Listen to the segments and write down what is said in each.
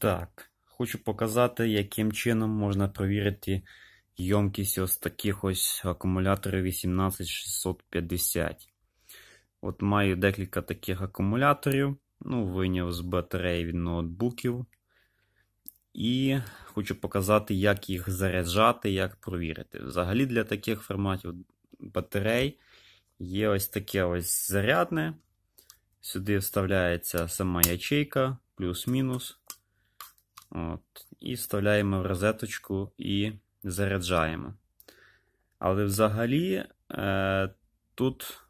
Так, хочу показати, яким чином можна провірити йомкість ось таких ось акумуляторів 18650. От маю декілька таких акумуляторів. Ну, виняв з батареї від ноутбуків. І хочу показати, як їх заряджати, як провірити. Взагалі для таких форматів батарей є ось таке ось зарядне. Сюди вставляється сама ячейка, плюс-мінус. От. І вставляємо в розеточку і заряджаємо. Але взагалі е, тут,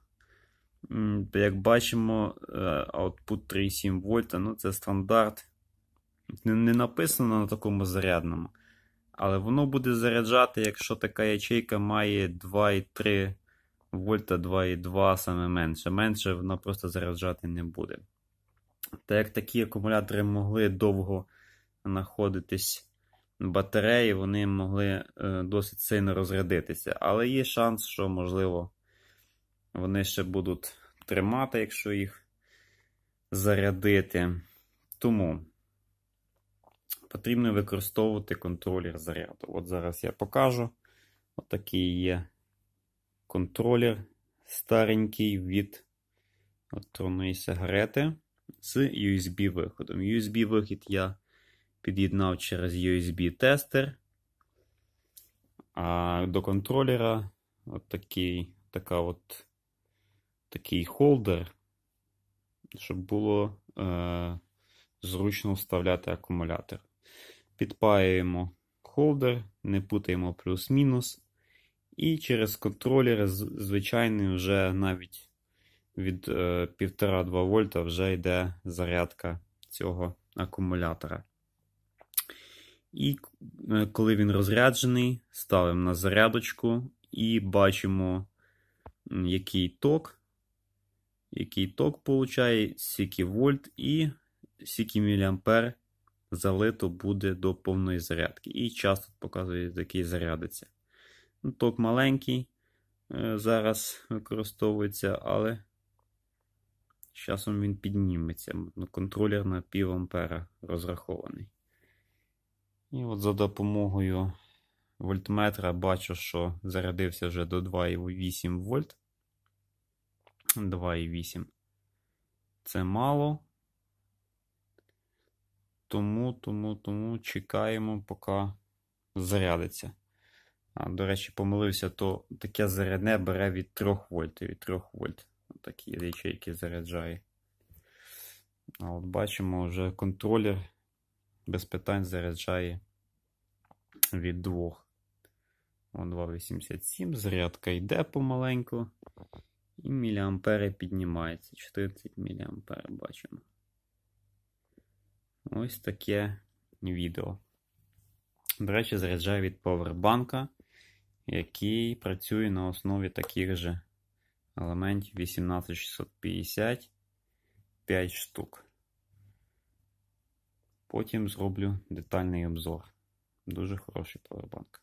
як бачимо, е, output 37 вольта, ну це стандарт. Не написано на такому зарядному. Але воно буде заряджати, якщо така ячейка має 2,3 вольта, 2,2 саме менше. Менше вона просто заряджати не буде. Так як такі акумулятори могли довго знаходитись батареї, вони могли е, досить сильно розрядитися. Але є шанс, що, можливо, вони ще будуть тримати, якщо їх зарядити. Тому потрібно використовувати контролер заряду. От зараз я покажу. Отакий є контролер старенький від електронної сигарети з USB-виходом. USB-вихід я під'єднав через USB-тестер а до контролера от такий, така от, такий холдер, щоб було е, зручно вставляти акумулятор. Підпаюємо холдер, не путаємо плюс-мінус. І через контролер, звичайний, вже навіть від 1,5-2 е, вольта вже йде зарядка цього акумулятора. І е, коли він розряджений, ставимо на зарядочку і бачимо, який ток, який ток получає, скільки вольт і скільки міліампер залито буде до повної зарядки. І час тут показує, який зарядиться. Ну, ток маленький е, зараз використовується, але з часом він підніметься. Ну, контролер на пів ампера розрахований. І от за допомогою вольтметра бачу, що зарядився вже до 2,8 вольт. 2,8. Це мало. Тому, тому, тому чекаємо, поки зарядиться. А, До речі, помилився, то таке зарядне бере від 3 вольт. Від 3 вольт. Такі ячейки заряджає. А от бачимо вже контролер без питань заряджає від двох. 2,87. Зарядка йде помаленьку. І міліампери піднімається. 40 міліампер бачимо. Ось таке відео. До речі, заряджає від повербанка, який працює на основі таких же елементів 18650 5 штук. Потім зроблю детальний обзор. Дуже хороший павербанк.